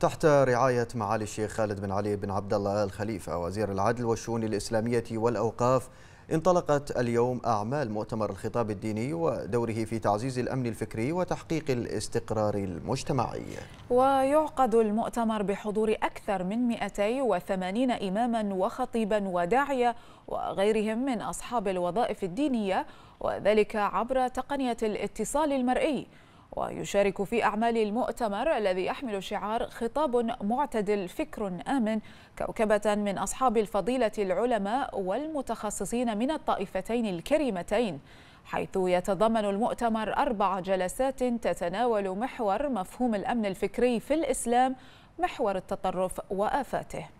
تحت رعاية معالي الشيخ خالد بن علي بن عبد الله آل خليفة وزير العدل والشؤون الإسلامية والأوقاف انطلقت اليوم أعمال مؤتمر الخطاب الديني ودوره في تعزيز الأمن الفكري وتحقيق الاستقرار المجتمعي ويعقد المؤتمر بحضور أكثر من 280 إماما وخطيبا وداعية وغيرهم من أصحاب الوظائف الدينية وذلك عبر تقنية الاتصال المرئي ويشارك في أعمال المؤتمر الذي يحمل شعار خطاب معتدل فكر آمن كوكبة من أصحاب الفضيلة العلماء والمتخصصين من الطائفتين الكريمتين حيث يتضمن المؤتمر أربع جلسات تتناول محور مفهوم الأمن الفكري في الإسلام محور التطرف وآفاته